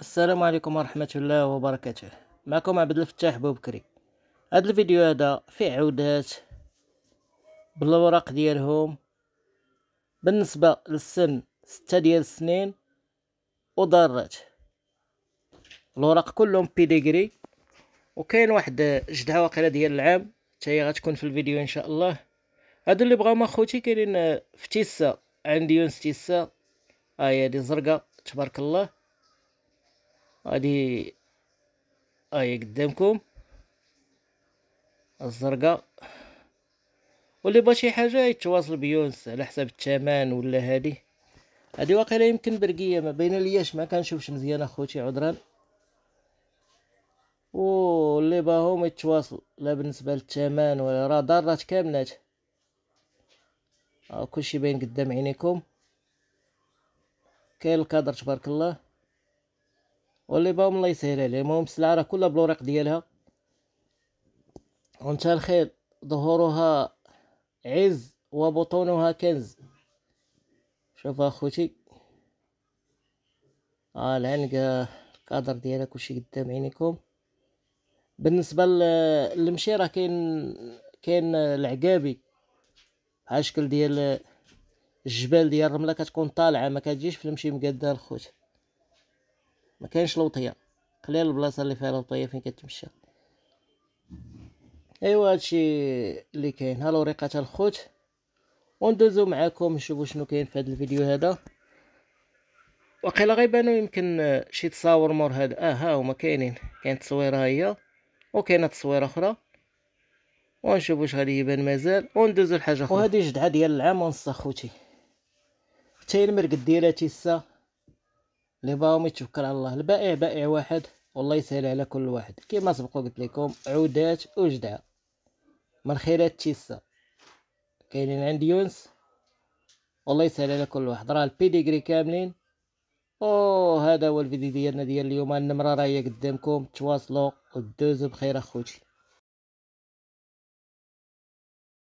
السلام عليكم ورحمة الله وبركاته معكم عبد الفتاح بوبكري هاد الفيديو هذا فيه عودات بالوراق ديالهم بالنسبة للسن ستة ديال السنين وضارات الوراق كلهم بيديغري وكاين واحد جدعة واقيلا ديال العام تاهي غتكون في الفيديو ان شاء الله هادو اللي بغاو ما خوتي كاينين تيسا عندي يونس تيسا آه، هي هادي زرقاء تبارك الله هادي هاهي قدامكم الزرقاء واللي بغى شي حاجه يتواصل بيونس على حساب الثمن ولا هادي هادي واقيلا يمكن برقيه ما بين لياش ما كنشوفش مزيان اخوتي عذرا اللي باهم يتواصل لا بالنسبه للثمن ولا راه دارات كاملات آه، كلشي باين قدام عينيكم كاين الكادر تبارك الله واللي باهم الله يسهل عليه المهم السلعه راه كلها بالورق ديالها وانت الخير ظهورها عز وبطونها كنز شوف اخوتي آه العنقة الكادر ديالها كلشي قدام عينيكم بالنسبه للمشي راه كاين كاين العقابي على الشكل ديال الجبال ديال الرمله كتكون طالعه ما كتجيش في المشي مقاده الخوت ما كانش لوطيه قليل البلاصه اللي فيها لوطيه فين كتمشى ايوا هادشي اللي كاين ها الوريقه الخوت وندوزو معاكم نشوفو شنو كاين في هذا الفيديو هذا وقيلا غيبانو يمكن شي تصاور مور هاد اه ها هما كاينين كاين تصويره هي وكاينه تصويره اخرى ونشوف واش غادي يبان مازال وندوزو لحاجه اخرى وهذه جدعه ديال العام ونص اخوتي حتى المرقد ديالها تيسا لي باهم يتشكر على الله البائع إيه، بائع إيه واحد والله يسهل على كل واحد كما سبق قلت لكم عودات وجدع من خيرات تيسا كاينين عند يونس والله يسهل على كل واحد راه البيديغري كاملين او هذا هو الفيديو ديالنا ديال اليوم النمره راه هي قدامكم تواصلوا ودوزوا بخير اخوتي